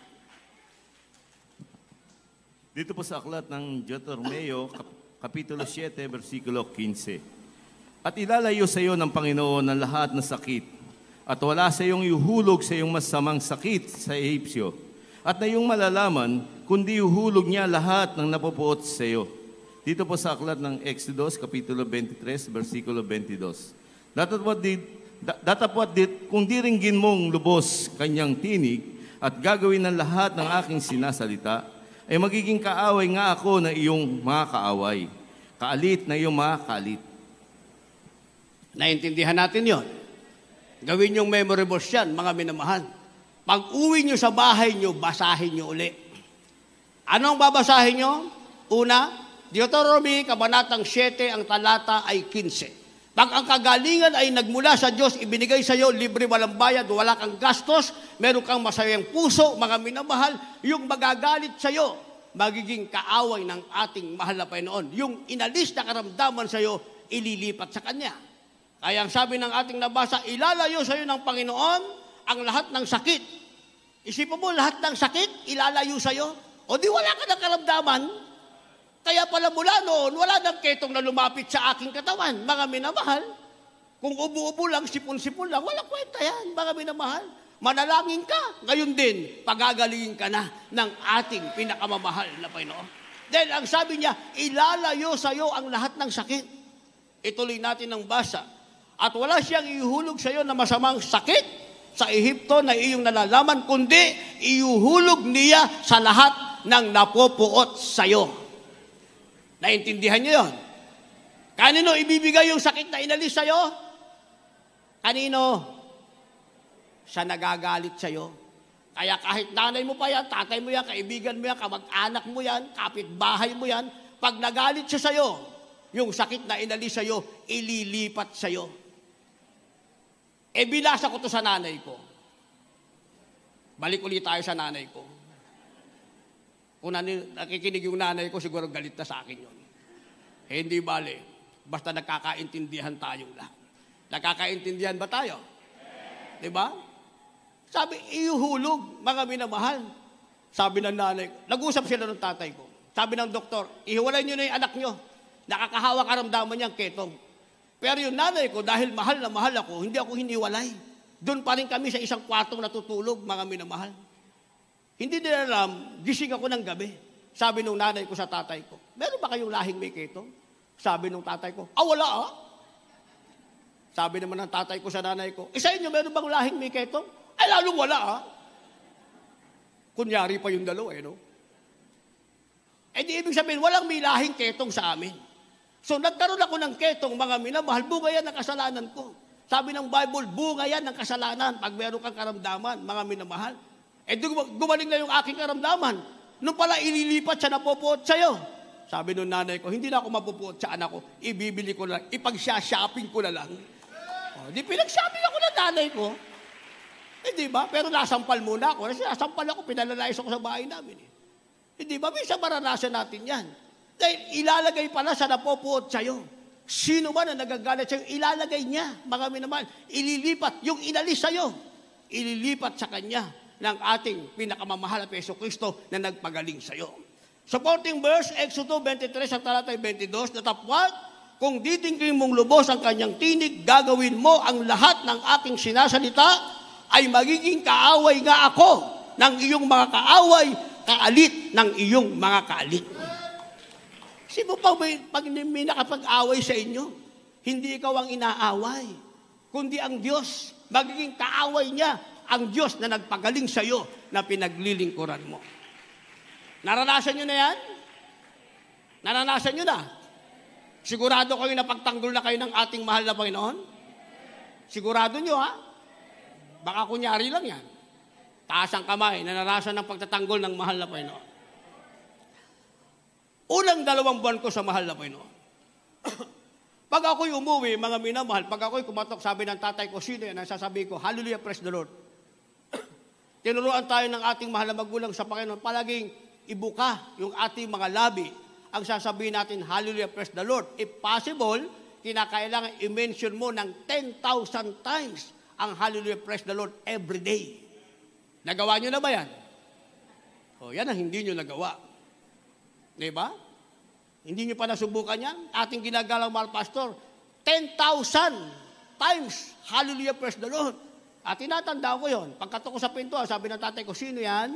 Dito po sa aklat ng Jotormeo, Kap- Kapitulo 7, versikulo 15. At ilalayo sa iyo ng Panginoon ang lahat ng sakit. At wala sa iyong ihulog sa iyong masamang sakit sa Ehipsyo At na iyong malalaman, kundi ihulog niya lahat ng napupuot sa iyo. Dito po sa aklat ng Exodus, Kapitulo 23, versikulo 22. Datapwat di, datapwat di, kung diringgin mong lubos kanyang tinig at gagawin ang lahat ng aking sinasalita, ay magiging kaaway nga ako na iyong mga kaaway, kaalit na iyong mga kaalit Naintindihan natin yon. Gawin yung verse yan, mga minamahal. Pag uwi nyo sa bahay nyo, basahin nyo uli. Anong babasahin nyo? Una, Deuteronomy, Kabanatang 7, ang talata ay 15. Pag ang kagalingan ay nagmula sa Diyos, ibinigay sa iyo, libre walang bayad, wala kang gastos, meron kang masayang puso, mga minamahal, yung magagalit sa iyo, magiging kaaway ng ating mahal na Panginoon. Yung inalis na karamdaman sa iyo, ililipat sa Kanya. Ay ang sabi ng ating nabasa, ilalayo sa iyo ng Panginoon ang lahat ng sakit. Isipin mo, lahat ng sakit, ilalayo sa iyo. O di wala ka ng karamdaman. Kaya pala mula noon, wala ng ketong na lumapit sa aking katawan, mga minamahal. Kung ubo-ubo lang, sipon-sipon lang, walang kwenta yan, mga minamahal. Manalangin ka, ngayon din, pagagalingin ka na ng ating pinakamamahal na Panginoon. Dahil ang sabi niya, ilalayo sa iyo ang lahat ng sakit. Ituloy natin ang basa at wala siyang ihulog sa iyo na masamang sakit sa Ehipto na iyong nalalaman, kundi iuhulog niya sa lahat ng napopuot sa iyo. Naintindihan niyo yon? Kanino ibibigay yung sakit na inalis sa iyo? Kanino? Siya nagagalit sa iyo. Kaya kahit nanay mo pa yan, tatay mo yan, kaibigan mo yan, kamag-anak mo yan, kapitbahay mo yan, pag nagalit siya sa iyo, yung sakit na inalis iyo, ililipat sa iyo. E binasa ko to sa nanay ko. Balik ulit tayo sa nanay ko. Kung nanin, nakikinig yung nanay ko, siguro galit na sa akin yun. Eh, hindi bale. Basta nakakaintindihan tayo lahat. Nakakaintindihan ba tayo? Di ba? Sabi, ihulog, mga minamahal. Sabi ng nanay ko. Nag-usap sila ng tatay ko. Sabi ng doktor, ihiwalay niyo na yung anak niyo. Nakakahawa karamdaman niyang ketong. Pero yung nanay ko, dahil mahal na mahal ako, hindi ako hiniwalay. Doon pa rin kami sa isang kwartong natutulog, mga minamahal. Hindi nila alam, gising ako ng gabi. Sabi nung nanay ko sa tatay ko, meron ba kayong lahing may keto? Sabi nung tatay ko, ah, wala ah. Sabi naman ng tatay ko sa nanay ko, isa eh, inyo, meron bang lahing may keto? Ay, eh, lalong wala ah. Kunyari pa yung dalawa eh, no? Eh di ibig sabihin, walang may lahing ketong sa amin. So nagkaroon ako ng ketong, mga minamahal, bunga yan ang kasalanan ko. Sabi ng Bible, bunga yan ang kasalanan pag meron kang karamdaman, mga minamahal. E eh, gumaling na yung aking karamdaman. Nung pala ililipat siya, napopoot sa'yo. Sabi nung nanay ko, hindi na ako mapupuot sa anak ko, ibibili ko na lang, ipagsya-shopping ko na lang. O, oh, di pinag ako ng nanay ko. Eh, di ba? Pero nasampal muna ako. Kasi nasampal ako, pinalalais ako sa bahay namin. Hindi eh. eh, ba? Minsan maranasan natin yan. Dahil ilalagay pala sa napopuot sa'yo. Sino man na nagagalit sa'yo, ilalagay niya. Mga naman, ililipat yung inalis sa'yo. Ililipat sa kanya ng ating pinakamamahal na Peso Kristo na nagpagaling sa'yo. Supporting verse, Exodo 23 sa talatay 22, natapwat, kung titingking mong lubos ang kanyang tinig, gagawin mo ang lahat ng aking sinasalita, ay magiging kaaway nga ako ng iyong mga kaaway, kaalit ng iyong mga kaalit. Sino pa may, pag may nakapag-away sa inyo? Hindi ikaw ang inaaway, kundi ang Diyos. Magiging kaaway niya ang Diyos na nagpagaling sa iyo na pinaglilingkuran mo. Naranasan niyo na yan? Naranasan niyo na? Sigurado kayo na pagtanggol na kayo ng ating mahal na Panginoon? Sigurado niyo ha? Baka kunyari lang yan. Taas ang kamay, na naranasan ng pagtatanggol ng mahal na Panginoon. Unang dalawang buwan ko sa mahal na Panginoon. (coughs) pag ako'y umuwi, mga minamahal, pag ako'y kumatok, sabi ng tatay ko, sino yan? Ang sasabi ko, hallelujah, praise the Lord. (coughs) Tinuruan tayo ng ating mahal na magulang sa Panginoon, palaging ibuka yung ating mga labi. Ang sasabihin natin, hallelujah, praise the Lord. If possible, kinakailangan i-mention mo ng 10,000 times ang hallelujah, praise the Lord every day. Nagawa niyo na ba yan? O, yan ang hindi niyo nagawa. Di ba? Hindi niyo pa nasubukan yan? Ating ginagalang mahal pastor, 10,000 times, hallelujah, praise the Lord. At tinatanda ko yon. Pagkatok ko sa pinto, sabi ng tatay ko, sino yan?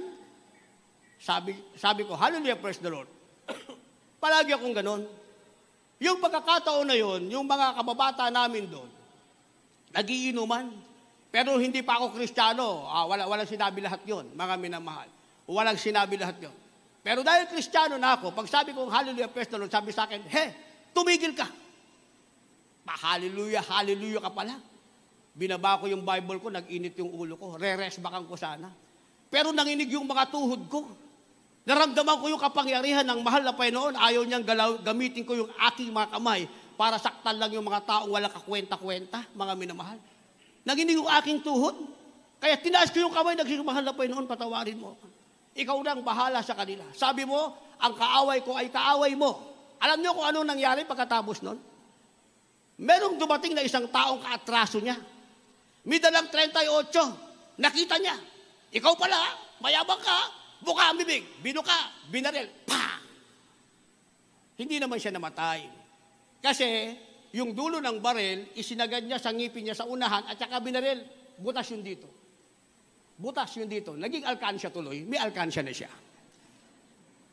Sabi, sabi ko, hallelujah, praise the Lord. (coughs) Palagi akong ganun. Yung pagkakataon na yon, yung mga kababata namin doon, nagiinuman. Pero hindi pa ako kristyano. Ah, wala, walang sinabi lahat yon, mga minamahal. Walang sinabi lahat yon. Pero dahil kristyano na ako, pag sabi kong hallelujah, praise the Lord, sabi sa akin, he, tumigil ka. Pa-hallelujah, hallelujah ka pala. Binaba ko yung Bible ko, nag-init yung ulo ko, re-resbakan ko sana. Pero nanginig yung mga tuhod ko. Naramdaman ko yung kapangyarihan ng mahal na Panginoon. Ayaw niyang galaw, gamitin ko yung aking mga kamay para saktan lang yung mga taong wala kakwenta-kwenta, mga minamahal. Naginig yung aking tuhod. Kaya tinaas ko yung kamay, nagsimahal na Panginoon, patawarin mo. Ikaw na ang bahala sa kanila. Sabi mo, ang kaaway ko ay kaaway mo. Alam niyo kung ano nangyari pagkatapos nun? Merong dumating na isang taong kaatraso niya. May dalang 38. Nakita niya. Ikaw pala, mayabang ka, buka ang bibig, binuka, binaril, pa! Hindi naman siya namatay. Kasi, yung dulo ng baril, isinagad niya sa ngipin niya sa unahan at saka binaril, butas yun dito. Butas yun dito. Naging alkansya tuloy, may alkansya na siya.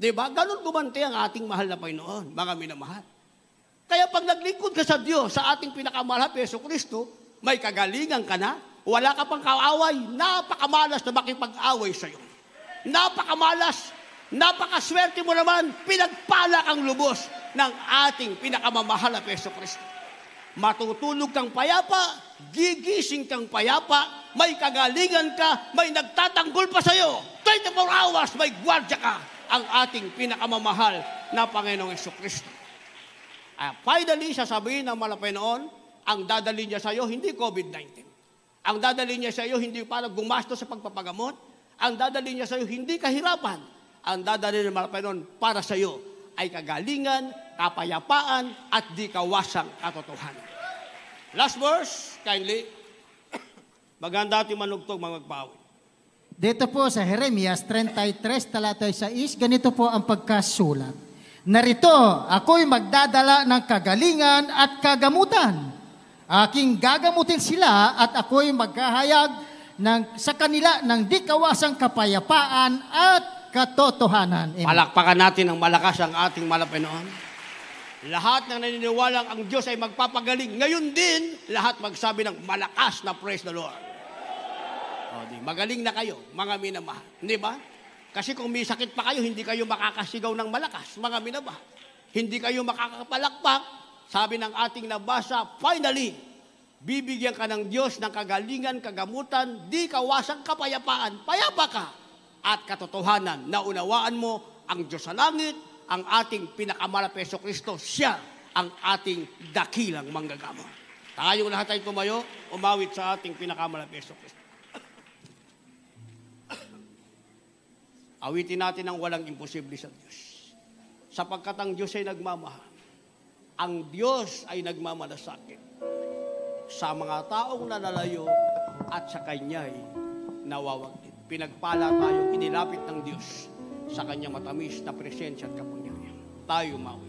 Diba? Ganun gumanti ang ating mahal na Panginoon, mga minamahal. Kaya pag naglingkod ka sa Diyos, sa ating pinakamahal na Peso Kristo, may kagalingan ka na, wala ka pang kaaway, napakamalas na makipag-away sa iyo. Napakamalas, napakaswerte mo naman, pinagpala ang lubos ng ating pinakamamahal na Peso Kristo. Matutulog kang payapa, gigising kang payapa, may kagalingan ka, may nagtatanggol pa sa'yo. 24 hours, may gwardya ka ang ating pinakamamahal na Panginoong Yeso Kristo. Uh, ah, finally, sasabihin ng malapay noon, ang dadalhin niya sa iyo, hindi COVID-19. Ang dadalhin niya sa iyo, hindi para gumasto sa pagpapagamot. Ang dadalhin niya sa iyo, hindi kahirapan. Ang dadalhin niya malapay noon, para iyo, ay kagalingan, kapayapaan, at di kawasang katotohanan. Last verse, kindly. (clears throat) Maganda at manugtog mga Dito po sa Jeremias 33, talata 6, ganito po ang pagkasulat. Narito, ako'y magdadala ng kagalingan at kagamutan. Aking gagamutin sila at ako'y maghahayag ng, sa kanila ng di kawasang kapayapaan at katotohanan. Amen. Palakpakan natin ang malakas ang ating malapinoon. Lahat ng naniniwalang ang Diyos ay magpapagaling. Ngayon din, lahat magsabi ng malakas na praise the Lord. O, di, magaling na kayo, mga minamahal. Di ba? Kasi kung may sakit pa kayo, hindi kayo makakasigaw ng malakas, mga minamahal. Hindi kayo makakapalakpak. Sabi ng ating nabasa, finally, bibigyan ka ng Diyos ng kagalingan, kagamutan, di kawasak kapayapaan. Payapa ka at katotohanan. Naunawaan mo ang Diyos sa langit, ang ating pinakamalapeso Kristo, siya ang ating dakilang manggagama. Tayong lahat ay tumayo, umawit sa ating pinakamalapeso Kristo. (coughs) Awitin natin ang walang imposible sa Diyos. Sapagkat ang Diyos ay nagmamahal. Ang Diyos ay nagmamalasakit sa mga taong nalalayo at sa Kanya'y nawawag pinagpala tayo, inilapit ng Diyos sa kanyang matamis na presensya at kapangyarihan. Tayo mawi.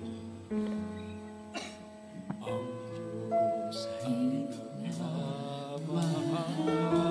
Ang puso'y nagmamahal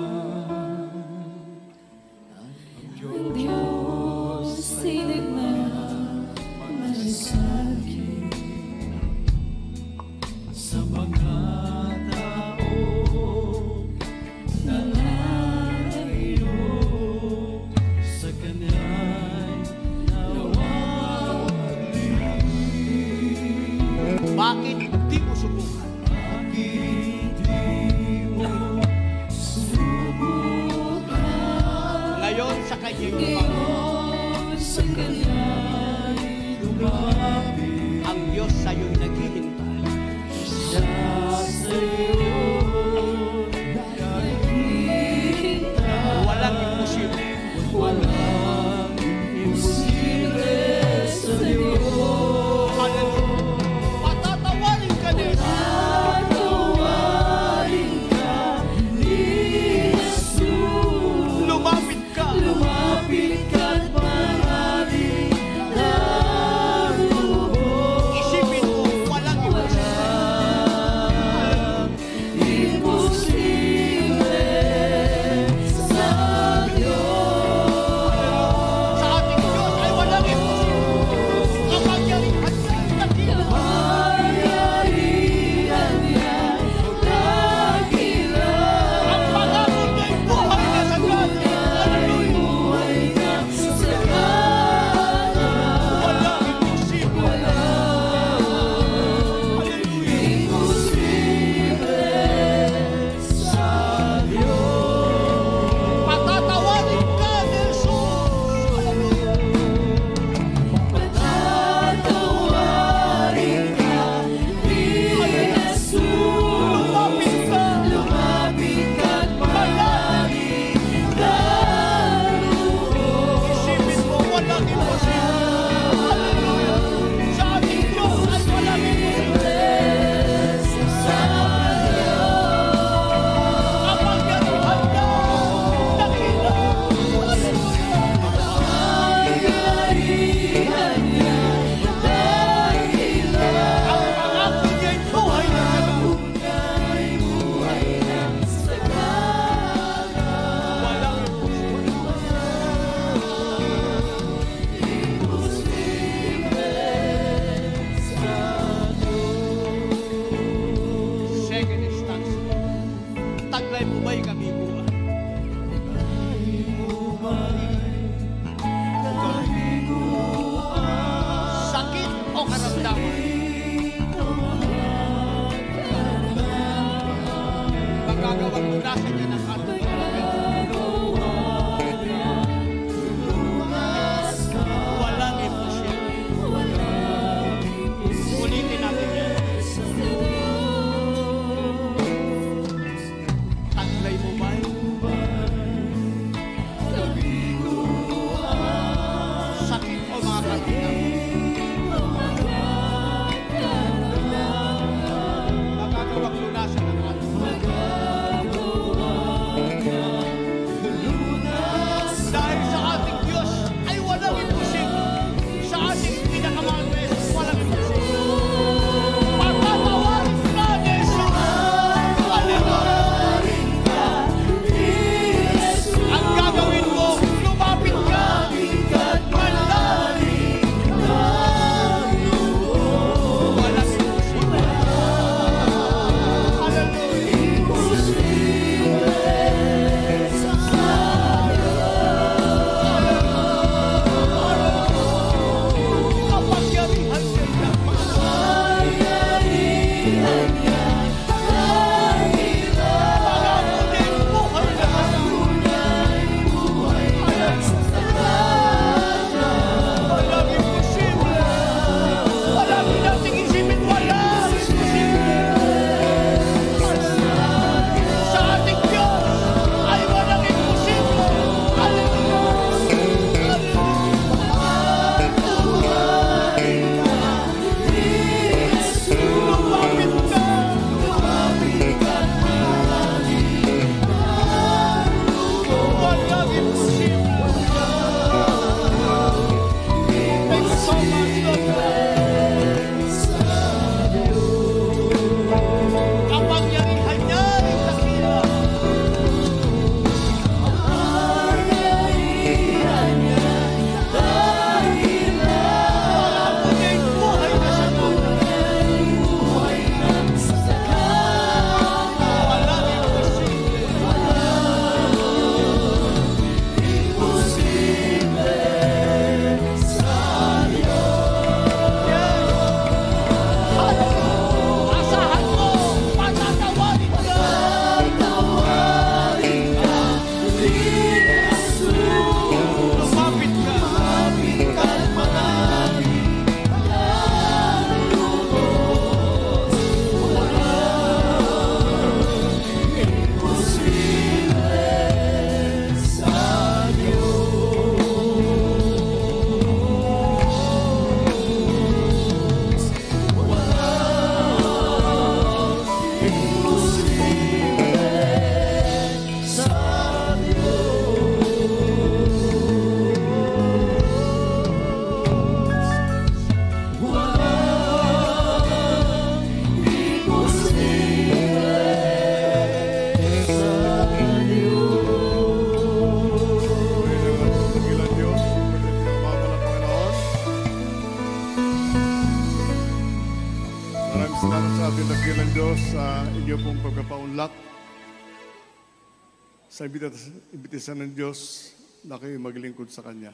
sa imbitasan ng Diyos na kayo maglingkod sa Kanya.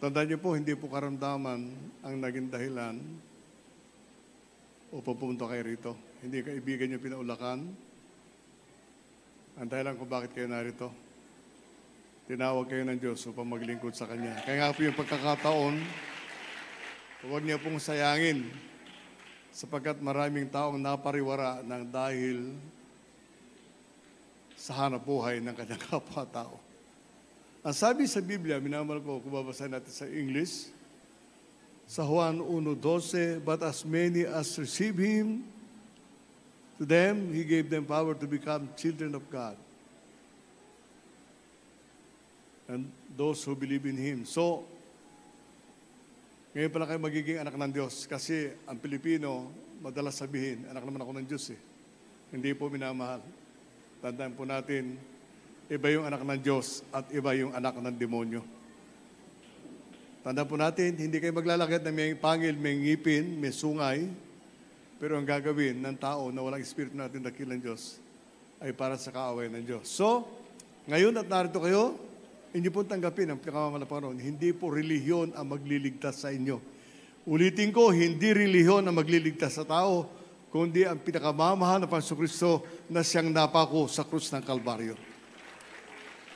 Tandaan niyo po, hindi po karamdaman ang naging dahilan upang pumunta kayo rito. Hindi kaibigan niyo pinaulakan. Ang dahilan kung bakit kayo narito. Tinawag kayo ng Diyos upang maglingkod sa Kanya. Kaya nga po yung pagkakataon, huwag niyo pong sayangin sapagkat maraming taong napariwara ng dahil sa hanap buhay ng kanyang kapwa-tao. Ang sabi sa Biblia, minamal ko, kung natin sa English, sa Juan 1.12, But as many as receive Him, to them He gave them power to become children of God. And those who believe in Him. So, ngayon pala kayo magiging anak ng Diyos. Kasi ang Pilipino, madalas sabihin, anak naman ako ng Diyos eh. Hindi po minamahal. Tandaan po natin, iba yung anak ng Diyos at iba yung anak ng demonyo. Tandaan po natin, hindi kayo maglalakad na may pangil, may ngipin, may sungay, pero ang gagawin ng tao na walang espiritu natin dakil ng Diyos ay para sa kaaway ng Diyos. So, ngayon at narito kayo, hindi po tanggapin ang pinakamalaparon. Hindi po relihiyon ang magliligtas sa inyo. Ulitin ko, hindi relihiyon ang magliligtas sa tao, kundi ang pinakamamahal na Kristo na siyang napako sa krus ng Kalbaryo.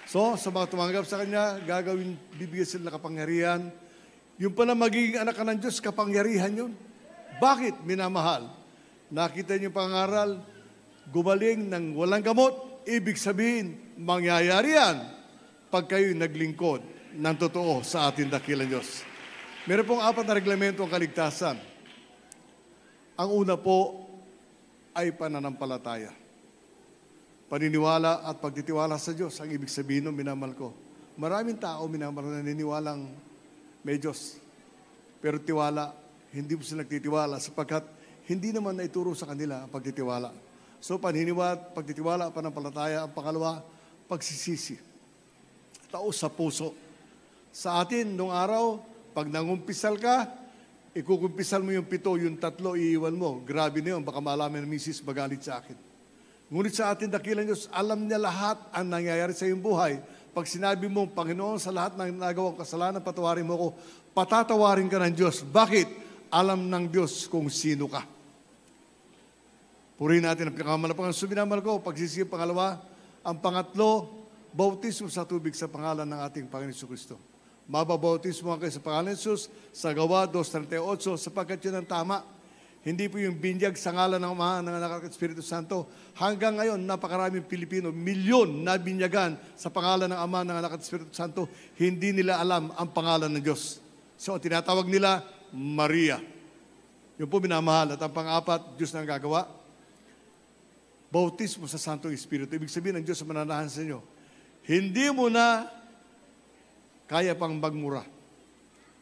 So, sa mga tumanggap sa Kanya, gagawin, bibigyan sila ng kapangyarihan. Yung pala magiging anak ka ng Diyos, kapangyarihan yun. Bakit minamahal? Nakita niyo pangaral, gumaling ng walang gamot, ibig sabihin, mangyayari yan pag kayo'y naglingkod ng totoo sa ating dakilang Diyos. Meron pong apat na reglamento ang kaligtasan. Ang una po, ay pananampalataya. Paniniwala at pagtitiwala sa Diyos ang ibig sabihin ng minamahal ko. Maraming tao minamahal na naniniwalang may Diyos. Pero tiwala, hindi po sila nagtitiwala sapagkat hindi naman naituro sa kanila ang pagtitiwala. So paniniwala, pagtitiwala, panampalataya, ang pangalawa, pagsisisi. Tao sa puso. Sa atin, nung araw, pag nangumpisal ka, Ikukumpisan mo yung pito, yung tatlo, iiwan mo. Grabe na yun, baka malaman ng misis magalit sa akin. Ngunit sa atin, dakilang Diyos, alam niya lahat ang nangyayari sa iyong buhay. Pag sinabi mo, Panginoon, sa lahat ng nagawang kasalanan, patawarin mo ako, patatawarin ka ng Diyos. Bakit? Alam ng Diyos kung sino ka. Purihin natin ang pinakamalapangang suminamahal ko. Pagsisip, pangalawa, ang pangatlo, bautismo sa tubig sa pangalan ng ating Panginoon Kristo mababautismo kayo sa pangalan Jesus sa gawa 2.38 sapagkat yun ang tama. Hindi po yung binyag sa ngalan ng Ama ng Anak at Espiritu Santo. Hanggang ngayon, napakaraming Pilipino, milyon na binyagan sa pangalan ng Ama ng Anak at Espiritu Santo. Hindi nila alam ang pangalan ng Diyos. So, tinatawag nila Maria. Yung po minamahal. At ang pang-apat, Diyos na gagawa. Bautismo sa Santo Espiritu. Ibig sabihin ng Diyos sa mananahan sa inyo. Hindi mo na kaya pang magmura.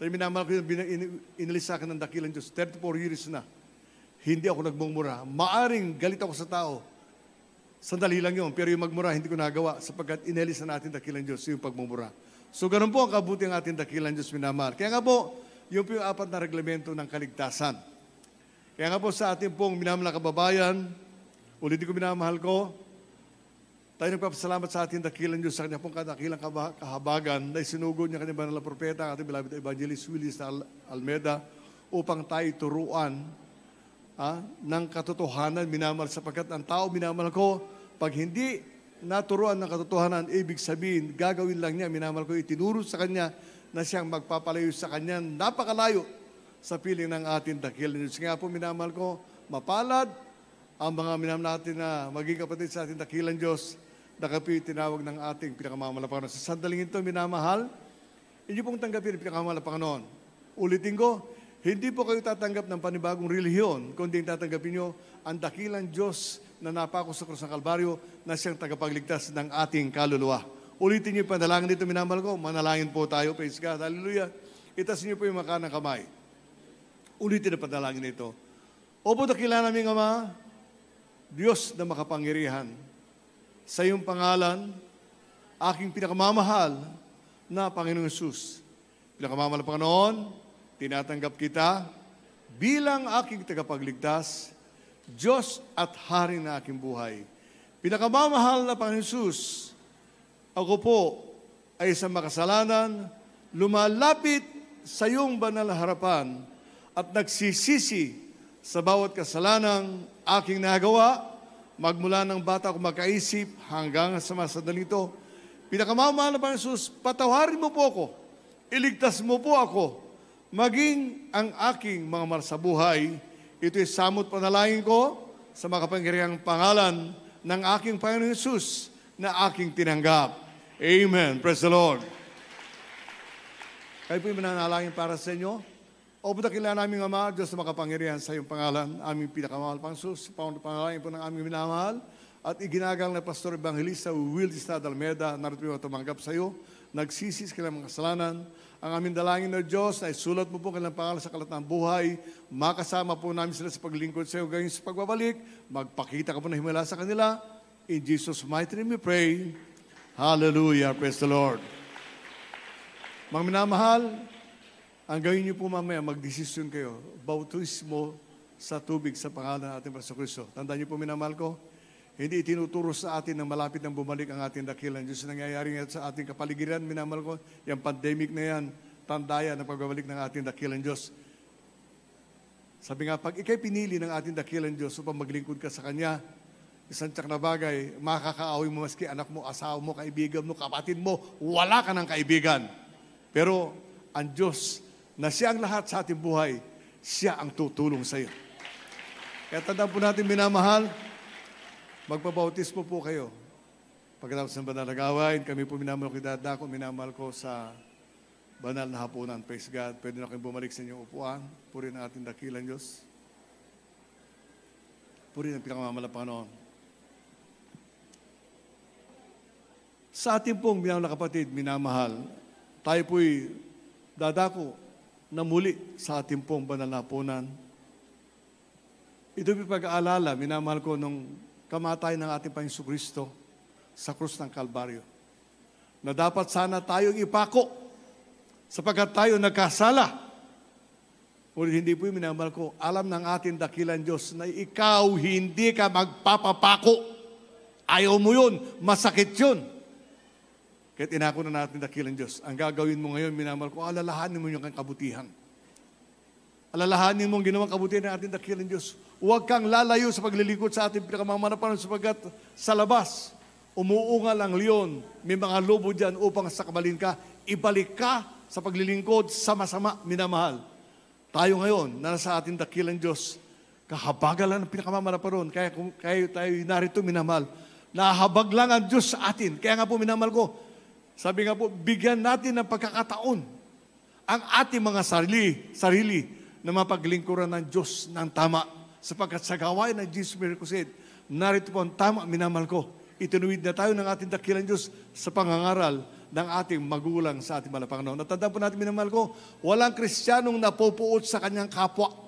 Tayo minamahal ko yung in, inalis sa akin ng dakilan Diyos. 34 years na. Hindi ako nagmumura. Maaring galit ako sa tao. Sandali lang yun. Pero yung magmura, hindi ko nagawa sapagkat inalis na natin dakilan Diyos yung pagmumura. So ganun po ang kabuti ng ating dakilan Diyos minamahal. Kaya nga po, yung po yung apat na reglamento ng kaligtasan. Kaya nga po sa ating pong minamahal na kababayan, ulitin ko minamahal ko, tayo nagpapasalamat sa ating dakilan Diyos sa kanya pong kadakilang kahabagan na isinugod niya kanyang banal na propeta, ating bilabit na evangelist Willis Al Almeda, upang tayo turuan ah, ng katotohanan, minamahal sapagkat ang tao minamahal ko, pag hindi naturuan ng katotohanan, ibig sabihin, gagawin lang niya, minamahal ko, itinuro sa kanya na siyang magpapalayo sa kanya, napakalayo sa piling ng ating dakilan Diyos. Nga po, minamahal ko, mapalad ang mga minamahal natin na maging kapatid sa ating dakilan Diyos na kayo tinawag ng ating pinakamamahal na Panginoon. Sa sandaling ito, minamahal, inyo pong tanggapin ang pinakamamahal na Panginoon. Ulitin ko, hindi po kayo tatanggap ng panibagong relihiyon, kundi tatanggapin nyo ang dakilang Diyos na napako sa krus ng Kalbaryo na siyang tagapagligtas ng ating kaluluwa. Ulitin niyo yung panalangin dito, minamahal ko. Manalangin po tayo, praise God. Hallelujah. Itas niyo po yung maka kamay. Ulitin ang panalangin nito. Opo, dakila namin Ama, Diyos na makapangyarihan, sa iyong pangalan, aking pinakamamahal na Panginoong Yesus. Pinakamamahal na Panginoon, tinatanggap kita bilang aking tagapagligtas, Diyos at Hari na aking buhay. Pinakamamahal na Panginoon Jesus, ako po ay isang makasalanan, lumalapit sa iyong banal harapan at nagsisisi sa bawat kasalanang aking nagawa magmula ng bata kung makaisip hanggang sa masadaling ito, pinakamamahal na Panginoon, patawarin mo po ako, iligtas mo po ako, maging ang aking mga buhay. ito'y samot panalangin ko sa makapangyarihang pangalan ng aking Panginoon Jesus na aking tinanggap. Amen. Praise the Lord. Kayo po'y mananalangin para sa inyo. O dakila naming Ama, Diyos na makapangyarihan sa iyong pangalan, aming pinakamahal pang sus, pangalan po ng aming minamahal, at iginagang na Pastor Evangelista Will Isnad Almeda, narito po tumanggap sa iyo, nagsisis kailang mga kasalanan, ang aming dalangin na Diyos ay isulat mo po kailang pangalan sa kalat ng buhay. Makasama po namin sila sa paglingkod sa iyo gayon sa pagbabalik. Magpakita ka po ng himala sa kanila. In Jesus' mighty name we pray. Hallelujah. Praise the Lord. Mga minamahal, ang gawin niyo po mamaya, magdesisyon kayo. Bautismo sa tubig sa pangalan ng ating Paso Kristo. Tandaan niyo po, minamahal ko, hindi itinuturo sa atin na malapit nang bumalik ang ating dakilan. Diyos nangyayari ngayon sa ating kapaligiran, minamahal ko, yung pandemic na yan, tandaya ng pagbabalik ng ating dakilan Diyos. Sabi nga, pag ikay pinili ng ating dakilan Diyos upang maglingkod ka sa Kanya, isang tsak na bagay, makakaaway mo maski anak mo, asawa mo, kaibigan mo, kapatid mo, wala ka ng kaibigan. Pero ang Diyos na siya ang lahat sa ating buhay, siya ang tutulong sa iyo. Kaya tandaan po natin, minamahal, magbabautismo po kayo. Pagkatapos ng banal na gawain, kami po minamahal ko dadako, minamahal ko sa banal na hapunan. Praise God. Pwede na kayong bumalik sa inyong upuan. Puri ng ating dakilan, Diyos. Puri ng pinakamamala Panginoon. Sa ating pong minamahal na kapatid, minamahal, tayo po'y dadako na muli sa ating pong banal na punan. Ito pag-aalala, minamahal ko nung kamatay ng ating Panginoon Kristo sa krus ng Kalbaryo. Na dapat sana tayong ipako sapagkat tayo nagkasala. Ngunit hindi po yung minamahal ko, alam ng ating dakilan Diyos na ikaw hindi ka magpapapako. Ayaw mo yun, masakit yun. Kaya tinako na natin dakilan Diyos. Ang gagawin mo ngayon, minamahal ko, alalahanin mo yung kang kabutihan. Alalahanin mo ang ginawang kabutihan ng ating dakilang Diyos. Huwag kang lalayo sa paglilikot sa ating pinakamamanapan sapagkat sa labas, umuungal ang leon, may mga lobo dyan upang sakabalin ka, ibalik ka sa paglilingkod sa masama, minamahal. Tayo ngayon, na nasa ating dakilang Diyos, kahabagalan ang pinakamamala pa ron, kaya, kaya tayo narito, minamahal. Nahabag lang ang Diyos sa atin. Kaya nga po, minamahal ko, sabi nga po, bigyan natin ng pagkakataon ang ating mga sarili, sarili na mapaglingkuran ng Diyos ng tama. Sapagkat sa gawain ng Jesus Miracle narito po ang tama, minamal ko. Itinuwid na tayo ng ating dakilang Diyos sa pangangaral ng ating magulang sa ating malapang malapangano. Natandaan po natin, minamahal ko, walang kristyanong napupuot sa kanyang kapwa